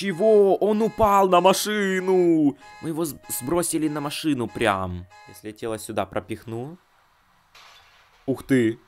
Чего? Он упал на машину! Мы его сбросили на машину прям. Если тело сюда пропихну... Ух ты!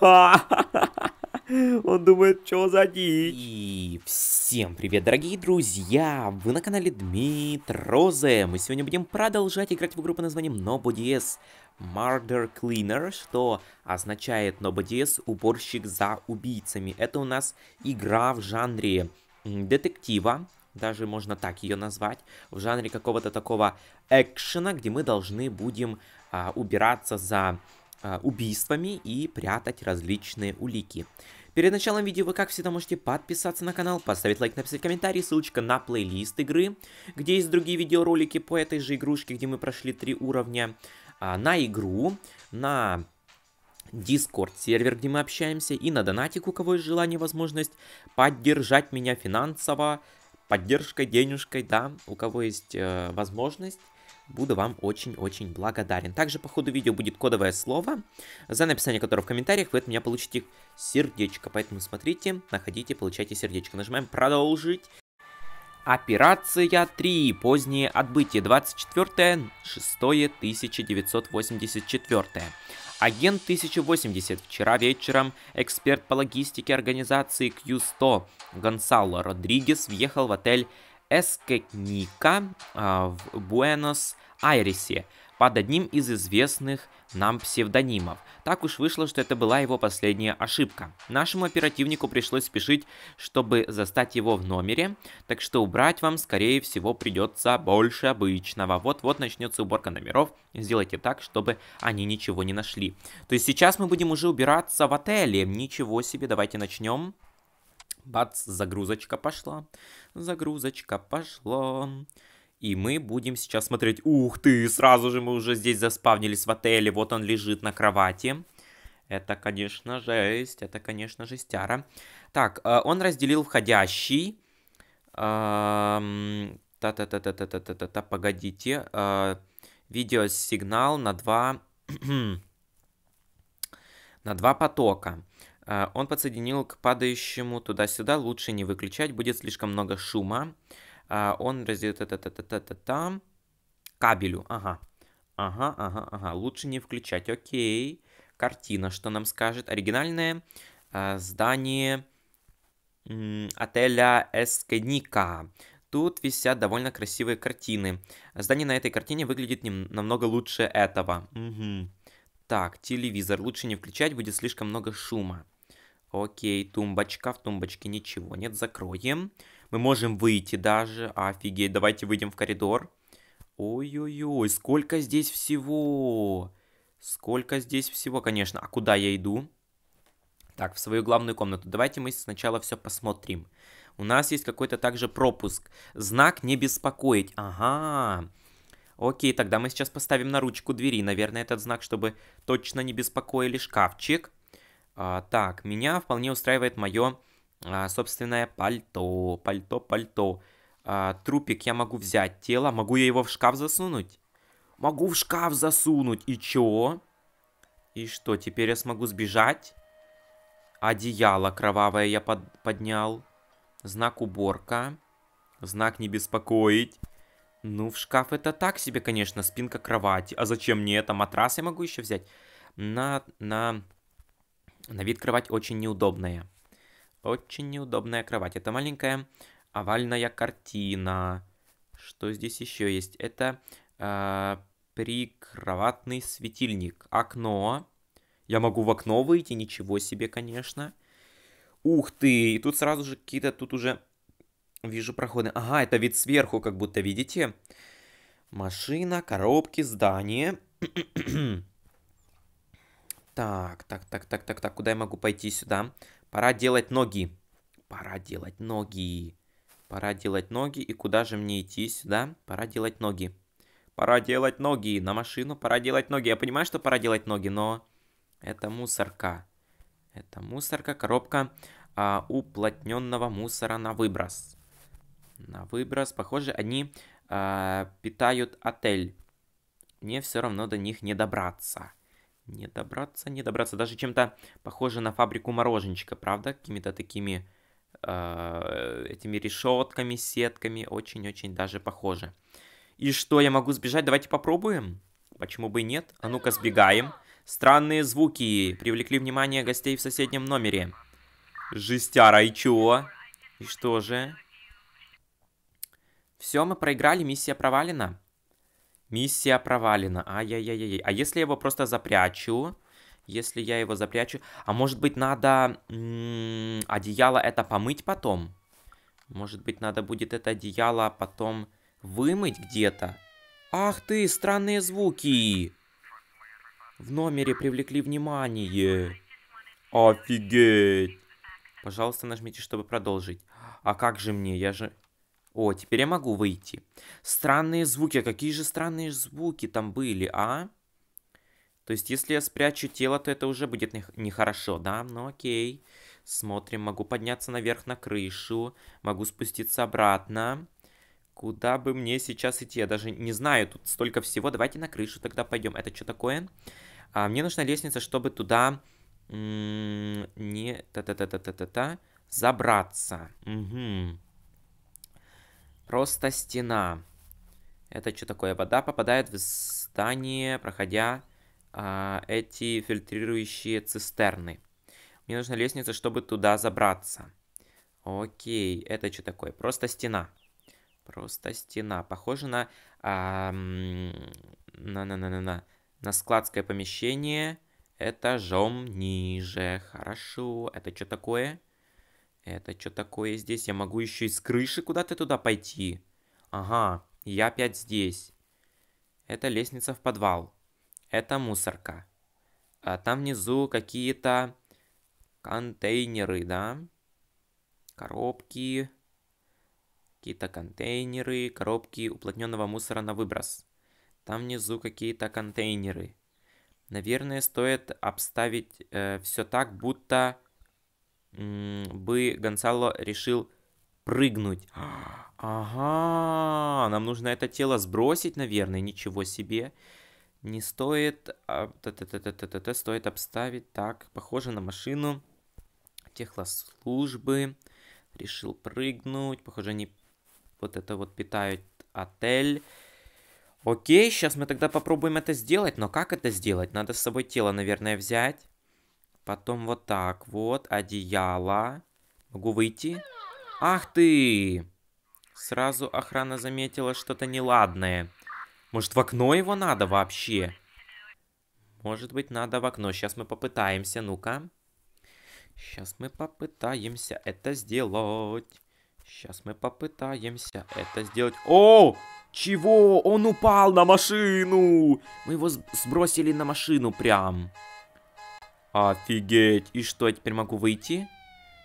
Он думает, что за дичь. И всем привет, дорогие друзья! Вы на канале Дмитрозе. Мы сегодня будем продолжать играть в игру под названием Nobody Murder Cleaner, что означает Nobody уборщик за убийцами. Это у нас игра в жанре детектива, даже можно так ее назвать, в жанре какого-то такого экшена, где мы должны будем а, убираться за а, убийствами и прятать различные улики. Перед началом видео вы, как всегда, можете подписаться на канал, поставить лайк, написать комментарий, ссылочка на плейлист игры, где есть другие видеоролики по этой же игрушке, где мы прошли три уровня, а, на игру, на Discord сервер, где мы общаемся, и на донатик, у кого есть желание, возможность поддержать меня финансово, поддержкой, денежкой, да, у кого есть э, возможность. Буду вам очень-очень благодарен. Также по ходу видео будет кодовое слово, за написание которого в комментариях вы от меня получите сердечко. Поэтому смотрите, находите, получайте сердечко. Нажимаем «Продолжить». Операция 3. Позднее отбытие. 24 6 1984 Агент 1080 вчера вечером, эксперт по логистике организации Q100 Гонсало Родригес въехал в отель Эскетника а, в Буэнос-Айресе, под одним из известных нам псевдонимов. Так уж вышло, что это была его последняя ошибка. Нашему оперативнику пришлось спешить, чтобы застать его в номере, так что убрать вам, скорее всего, придется больше обычного. Вот-вот начнется уборка номеров, сделайте так, чтобы они ничего не нашли. То есть сейчас мы будем уже убираться в отеле. Ничего себе, давайте начнем. Бац, загрузочка пошла, загрузочка пошла. И мы будем сейчас смотреть. Ух ты, сразу же мы уже здесь заспавнились в отеле. Вот он лежит на кровати. Это, конечно, жесть. Это, конечно, жестяра. Так, э, он разделил входящий. Эм, Та-та-та-та-та-та-та-та, погодите. Э, видеосигнал на два... на два потока. Э, он подсоединил к падающему туда-сюда. Лучше не выключать, будет слишком много шума. А, он раздает это-та-та-та-та-та кабелю. Ага. Ага, ага, ага. Лучше не включать. Окей. Картина, что нам скажет? Оригинальное а, здание отеля Эскеника. Тут висят довольно красивые картины. Здание на этой картине выглядит нем- намного лучше этого. Угу. Так, телевизор лучше не включать, будет слишком много шума. Окей, тумбочка, в тумбочке ничего нет, закроем. Закроем. Мы можем выйти даже. Офигеть, давайте выйдем в коридор. Ой-ой-ой, сколько здесь всего. Сколько здесь всего, конечно. А куда я иду? Так, в свою главную комнату. Давайте мы сначала все посмотрим. У нас есть какой-то также пропуск. Знак «Не беспокоить». Ага. Окей, тогда мы сейчас поставим на ручку двери, наверное, этот знак, чтобы точно не беспокоили шкафчик. А, так, меня вполне устраивает мое а, собственное пальто, пальто, пальто. А, трупик я могу взять, тело, могу я его в шкаф засунуть? Могу в шкаф засунуть, и чё? И что, теперь я смогу сбежать? Одеяло кровавое я под поднял. Знак уборка. Знак не беспокоить. Ну, в шкаф это так себе, конечно, спинка кровати. А зачем мне это? Матрас я могу еще взять. На, на, на вид кровать очень неудобная. Очень неудобная кровать. Это маленькая овальная картина. Что здесь еще есть? Это э, прикроватный светильник. Окно. Я могу в окно выйти, ничего себе, конечно. Ух ты! И тут сразу же какие-то тут уже вижу проходы. Ага, это вид сверху, как будто, видите? Машина, коробки, здание. Так, так, так, так, так, так, куда я могу пойти сюда? Пора делать ноги. Пора делать ноги. Пора делать ноги. И куда же мне идти сюда? Пора делать ноги. Пора делать ноги. На машину пора делать ноги. Я понимаю, что пора делать ноги, но это мусорка. Это мусорка, коробка а, уплотненного мусора на выброс. На выброс. Похоже, они а, питают отель. Мне все равно до них не добраться. Не добраться, не добраться. Даже чем-то похоже на фабрику мороженщика, правда? Какими-то такими э, этими решетками, сетками. Очень-очень даже похоже. И что, я могу сбежать? Давайте попробуем. Почему бы и нет? А ну-ка сбегаем. Странные звуки привлекли внимание гостей в соседнем номере. Жестяра, и чё? И что же? Все, мы проиграли, миссия провалена. Миссия провалена. Ай-яй-яй-яй. А если я его просто запрячу? Если я его запрячу... А может быть надо... одеяло это помыть потом? Может быть надо будет это одеяло потом вымыть где-то? Ах ты, странные звуки! В номере привлекли внимание. Офигеть! Пожалуйста, нажмите, чтобы продолжить. А как же мне? Я же... О, теперь я могу выйти. Странные звуки. «А какие же странные звуки там были, а? То есть, если я спрячу тело, то это уже будет нехорошо, да? Ну окей. Смотрим, могу подняться наверх на крышу, могу спуститься обратно. Куда бы мне сейчас идти? Я даже не знаю, тут столько всего. Давайте на крышу тогда пойдем. Это что такое? А, мне нужна лестница, чтобы туда не та-та-та-та-та-та забраться. Угу. Просто стена. Это что такое? Вода попадает в здание, проходя э, эти фильтрирующие цистерны. Мне нужна лестница, чтобы туда забраться. Окей, это что такое? Просто стена. Просто стена. Похоже на... Э, на, на, на, на, на, складское помещение этажом ниже. Хорошо. Это что такое? Это что такое здесь? Я могу еще из крыши куда-то туда пойти. Ага, я опять здесь. Это лестница в подвал. Это мусорка. А там внизу какие-то контейнеры, да? Коробки. Какие-то контейнеры, коробки уплотненного мусора на выброс. Там внизу какие-то контейнеры. Наверное, стоит обставить э, все так, будто бы Гонсало решил прыгнуть. Ага, нам нужно это тело сбросить, наверное, ничего себе. Не стоит... А, т -т -т -т -т -т стоит обставить. Так, похоже на машину. Техлослужбы. Решил прыгнуть. Похоже, они вот это вот питают отель. Окей, сейчас мы тогда попробуем это сделать. Но как это сделать? Надо с собой тело, наверное, взять. Потом вот так вот. Одеяло. Могу выйти? Ах ты! Сразу охрана заметила что-то неладное. Может, в окно его надо вообще? Может быть, надо в окно. Сейчас мы попытаемся. Ну-ка. Сейчас мы попытаемся это сделать. Сейчас мы попытаемся это сделать. О! Чего? Он упал на машину! Мы его сбросили на машину прям. Офигеть. И что, я теперь могу выйти?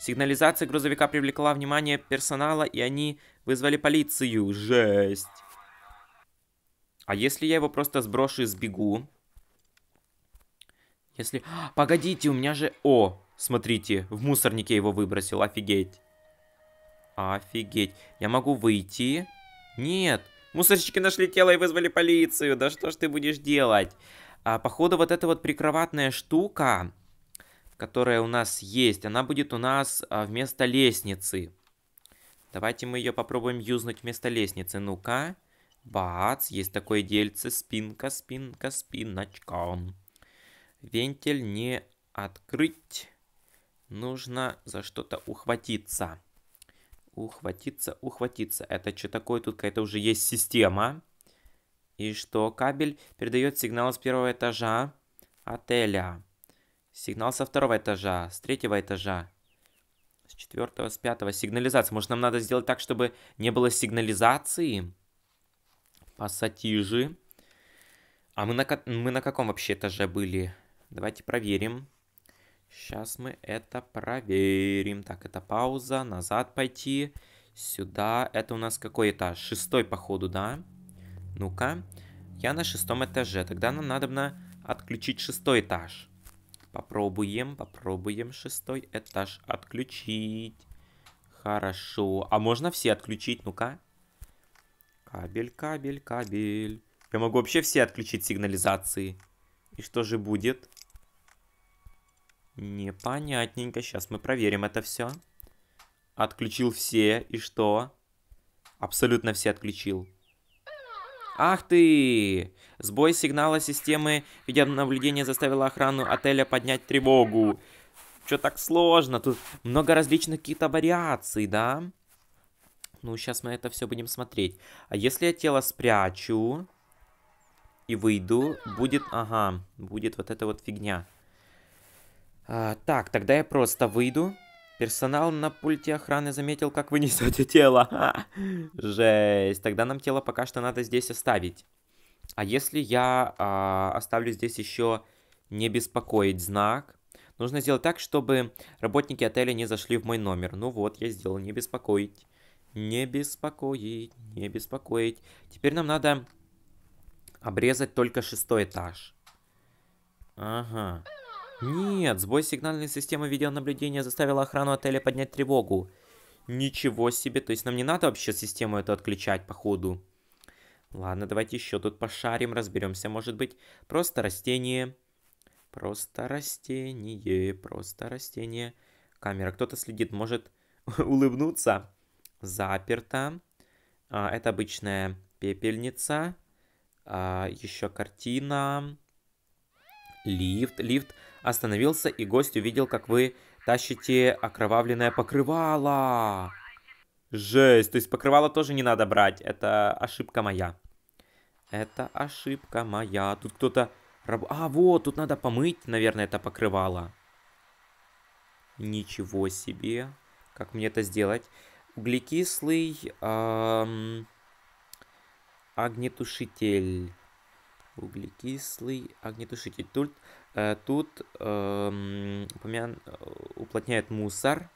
Сигнализация грузовика привлекла внимание персонала, и они вызвали полицию. Жесть. А если я его просто сброшу и сбегу? Если... А, погодите, у меня же... О, смотрите, в мусорнике его выбросил, офигеть. Офигеть. Я могу выйти? Нет. Мусорщики нашли тело и вызвали полицию. Да что ж ты будешь делать? А, походу, вот эта вот прикроватная штука, которая у нас есть, она будет у нас а, вместо лестницы. Давайте мы ее попробуем юзнуть вместо лестницы. Ну-ка. Бац, есть такое дельце. Спинка, спинка, спиночка. Вентиль не открыть. Нужно за что-то ухватиться. Ухватиться, ухватиться. Это что такое? Тут какая-то уже есть система. Система. И что? Кабель передает сигнал с первого этажа отеля. Сигнал со второго этажа, с третьего этажа, с четвертого, с пятого. Сигнализация. Может, нам надо сделать так, чтобы не было сигнализации? Пассатижи. А мы на, мы на каком вообще этаже были? Давайте проверим. Сейчас мы это проверим. Так, это пауза. Назад пойти. Сюда. Это у нас какой этаж? Шестой, походу, да? Да. Ну-ка, я на шестом этаже, тогда нам надо на отключить шестой этаж. Попробуем, попробуем шестой этаж отключить. Хорошо. А можно все отключить? Ну-ка. Кабель, кабель, кабель. Я могу вообще все отключить сигнализации. И что же будет? Непонятненько. Сейчас мы проверим это все. Отключил все. И что? Абсолютно все отключил. Ах ты! Сбой сигнала системы видеонаблюдения заставил охрану отеля поднять тревогу. Чё так сложно? Тут много различных каких-то вариаций, да? Ну, сейчас мы это все будем смотреть. А если я тело спрячу и выйду, будет... Ага, будет вот эта вот фигня. А, так, тогда я просто выйду. Персонал на пульте охраны заметил, как вы несете тело. Жесть. Тогда нам тело пока что надо здесь оставить. А если я а, оставлю здесь еще не беспокоить знак? Нужно сделать так, чтобы работники отеля не зашли в мой номер. Ну вот, я сделал не беспокоить. Не беспокоить, не беспокоить. Теперь нам надо обрезать только шестой этаж. Ага. Нет, сбой сигнальной системы видеонаблюдения заставил охрану отеля поднять тревогу. Ничего себе, то есть нам не надо вообще систему эту отключать, походу. Ладно, давайте еще тут пошарим, разберемся, может быть. Просто растение. Просто растение, просто растение. Камера, кто-то следит, может улыбнуться. Заперто. А, это обычная пепельница. А, еще картина. Лифт, лифт остановился, и гость увидел, как вы тащите окровавленное покрывало. Жесть, то есть покрывало тоже не надо брать. Это ошибка моя. Это ошибка моя. Тут кто-то... Раб... А, вот, тут надо помыть, наверное, это покрывало. Ничего себе. Как мне это сделать? Углекислый... Эм... Огнетушитель углекислый огнетушитель. Тут, э, тут эм, упомян, э, уплотняет мусор,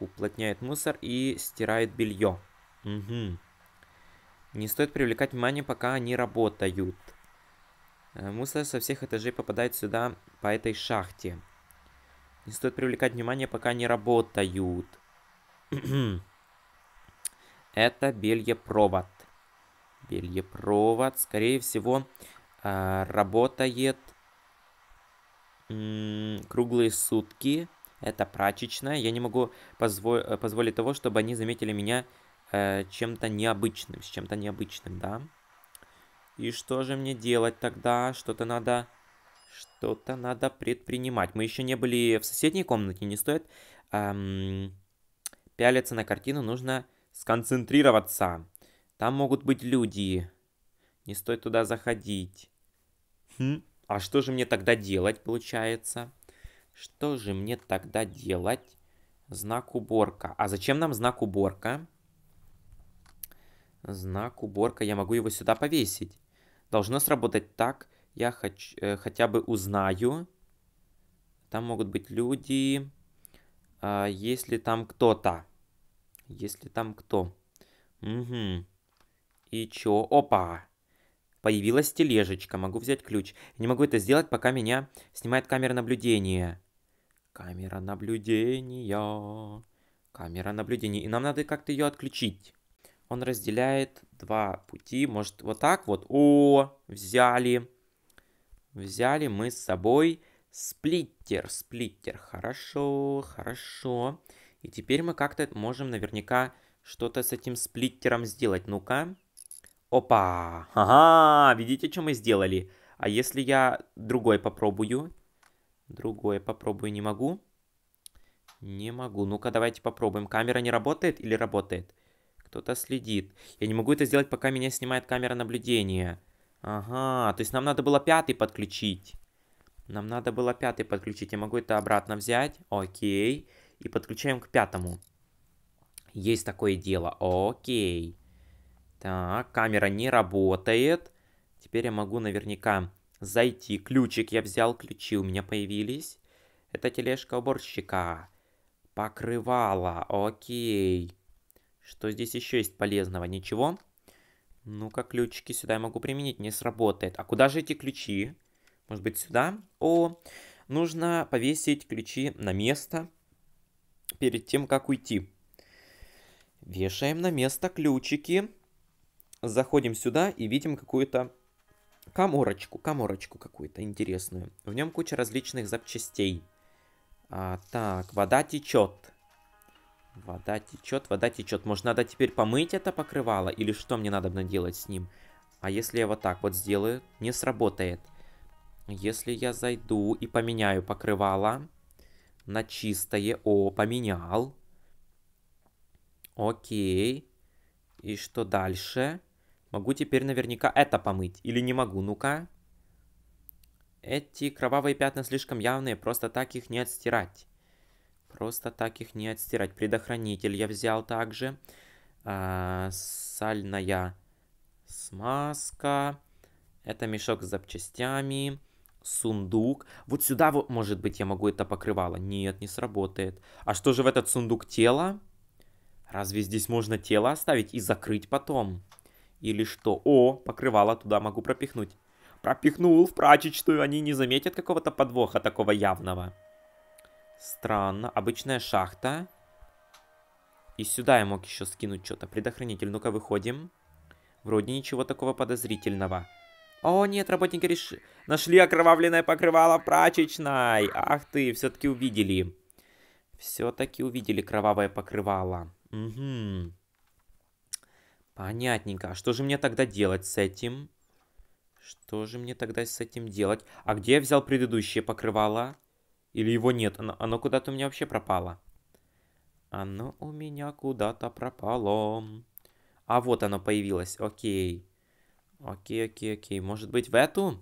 уплотняет мусор и стирает белье. Угу. Не стоит привлекать внимание, пока они работают. Э, мусор со всех этажей попадает сюда по этой шахте. Не стоит привлекать внимание, пока они работают. Это белье провод. Белье провод, скорее всего, а, работает круглые сутки. Это прачечная. Я не могу позво э, позволить того, чтобы они заметили меня э, чем-то необычным, с чем-то необычным, да? И что же мне делать тогда? Что-то надо... Что-то надо предпринимать. Мы еще не были в соседней комнате, не стоит эм, пялиться на картину, нужно сконцентрироваться. Там могут быть люди. Не стоит туда заходить. Хм, а что же мне тогда делать, получается? Что же мне тогда делать? Знак уборка. А зачем нам знак уборка? Знак уборка. Я могу его сюда повесить. Должно сработать так. Я хоч, э, хотя бы узнаю. Там могут быть люди. Э, если там кто-то. Если там кто. Угу. И чё? Опа! Появилась тележечка, могу взять ключ. Не могу это сделать, пока меня снимает камера наблюдения. Камера наблюдения. Камера наблюдения. И нам надо как-то ее отключить. Он разделяет два пути. Может, вот так вот. О, взяли. Взяли мы с собой сплиттер. Сплиттер. Хорошо, хорошо. И теперь мы как-то можем наверняка что-то с этим сплиттером сделать. Ну-ка. Опа, ага, видите, что мы сделали? А если я другой попробую? Другой попробую не могу. Не могу. Ну-ка, давайте попробуем. Камера не работает или работает? Кто-то следит. Я не могу это сделать, пока меня снимает камера наблюдения. Ага, то есть нам надо было пятый подключить. Нам надо было пятый подключить. Я могу это обратно взять. Окей. И подключаем к пятому. Есть такое дело. Окей. Так, камера не работает. Теперь я могу наверняка зайти. Ключик я взял, ключи у меня появились. Это тележка уборщика. Покрывало, окей. Что здесь еще есть полезного? Ничего? Ну-ка, ключики сюда я могу применить, не сработает. А куда же эти ключи? Может быть, сюда? О, нужно повесить ключи на место перед тем, как уйти. Вешаем на место ключики заходим сюда и видим какую-то каморочку, каморочку какую-то интересную. В нем куча различных запчастей. А, так, вода течет. Вода течет, вода течет. Может, надо теперь помыть это покрывало? Или что мне надо делать с ним? А если я вот так вот сделаю, не сработает. Если я зайду и поменяю покрывало на чистое. О, поменял. Окей. И что дальше? Могу теперь наверняка это помыть. Или не могу, ну-ка. Эти кровавые пятна слишком явные, просто так их не отстирать. Просто так их не отстирать. Предохранитель я взял также. А, сальная смазка. Это мешок с запчастями. Сундук. Вот сюда, может быть, я могу это покрывало. Нет, не сработает. А что же в этот сундук тело? Разве здесь можно тело оставить и закрыть потом? Или что? О, покрывало туда могу пропихнуть. Пропихнул в прачечную, они не заметят какого-то подвоха такого явного. Странно, обычная шахта. И сюда я мог еще скинуть что-то. Предохранитель, ну-ка выходим. Вроде ничего такого подозрительного. О, нет, работники реш... нашли окровавленное покрывало прачечной. Ах ты, все-таки увидели. Все-таки увидели кровавое покрывало. Угу. Понятненько. А что же мне тогда делать с этим? Что же мне тогда с этим делать? А где я взял предыдущее покрывало? Или его нет? Оно, оно куда-то у меня вообще пропало. Оно у меня куда-то пропало. А вот оно появилось. Окей. Окей, окей, окей. Может быть в эту?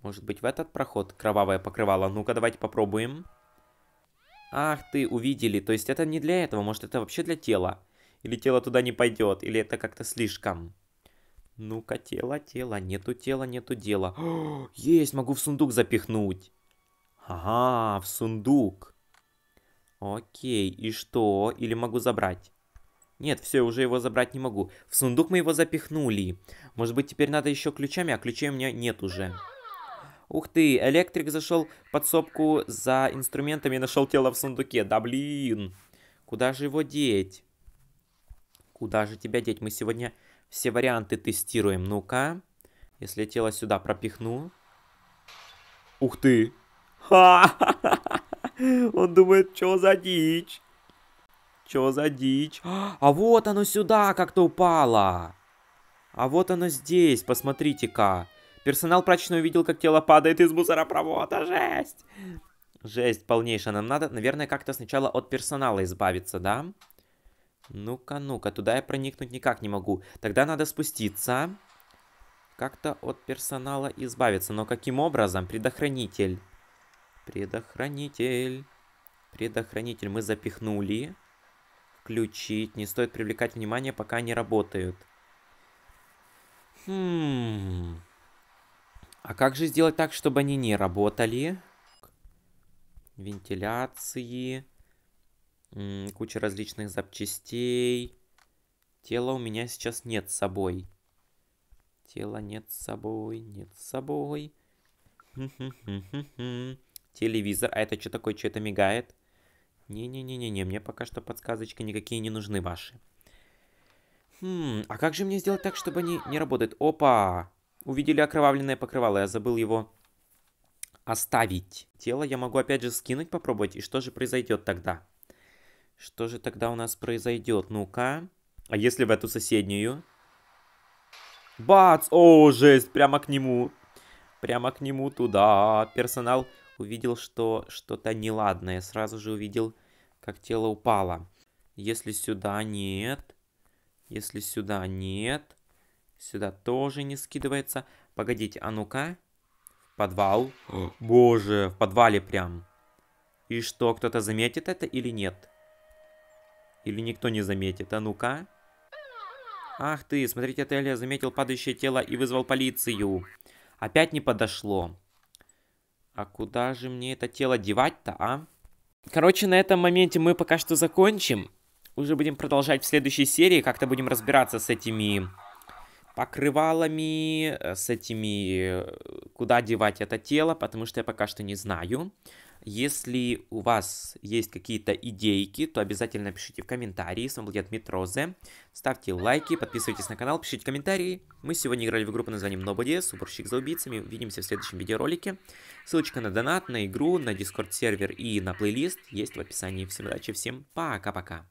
Может быть в этот проход кровавое покрывало? Ну-ка давайте попробуем. Ах ты, увидели. То есть это не для этого. Может это вообще для тела? или тело туда не пойдет, или это как-то слишком. Ну-ка, тело, тело, нету тела, нету дела. О, есть, могу в сундук запихнуть. Ага, в сундук. Окей, и что? Или могу забрать? Нет, все, уже его забрать не могу. В сундук мы его запихнули. Может быть, теперь надо еще ключами, а ключей у меня нет уже. Ух ты, электрик зашел в подсобку за инструментами и нашел тело в сундуке. Да блин, куда же его деть? Куда же тебя деть? Мы сегодня все варианты тестируем. Ну-ка. Если я тело сюда пропихну. Ух ты! Он думает, что за дичь? Что за дичь? А вот оно сюда как-то упало. А вот оно здесь, посмотрите-ка. Персонал прачечно увидел, как тело падает из мусоропровода. Жесть! Жесть полнейшая. Нам надо, наверное, как-то сначала от персонала избавиться, да? Да. Ну-ка, ну-ка, туда я проникнуть никак не могу. Тогда надо спуститься. Как-то от персонала избавиться. Но каким образом? Предохранитель. Предохранитель. Предохранитель мы запихнули. Включить. Не стоит привлекать внимание, пока они работают. Хм. А как же сделать так, чтобы они не работали? Вентиляции куча различных запчастей. Тела у меня сейчас нет с собой. Тела нет с собой, нет с собой. Телевизор. А это что такое? Что это мигает? Не-не-не-не-не, мне пока что подсказочки никакие не нужны ваши. Хм, а как же мне сделать так, чтобы они не работают? Опа! Увидели окровавленное покрывало, я забыл его оставить. Тело я могу опять же скинуть попробовать, и что же произойдет тогда? Что же тогда у нас произойдет? Ну-ка. А если в эту соседнюю? Бац! О, жесть! Прямо к нему. Прямо к нему туда. Персонал увидел, что что-то неладное. Сразу же увидел, как тело упало. Если сюда нет. Если сюда нет. Сюда тоже не скидывается. Погодите, а ну-ка. В подвал. Боже, в подвале прям. И что, кто-то заметит это или нет? Или никто не заметит. А ну-ка. Ах ты, смотрите, Телия заметил падающее тело и вызвал полицию. Опять не подошло. А куда же мне это тело девать-то, а? Короче, на этом моменте мы пока что закончим. Уже будем продолжать в следующей серии, как-то будем разбираться с этими покрывалами, э, с этими, э, куда девать это тело, потому что я пока что не знаю. Если у вас есть какие-то идейки, то обязательно пишите в комментарии. С вами был Дед Митрозе. Ставьте лайки, подписывайтесь на канал, пишите комментарии. Мы сегодня играли в игру под названием Nobody, Суборщик за убийцами. Увидимся в следующем видеоролике. Ссылочка на донат, на игру, на дискорд сервер и на плейлист есть в описании. Всем удачи, всем пока-пока.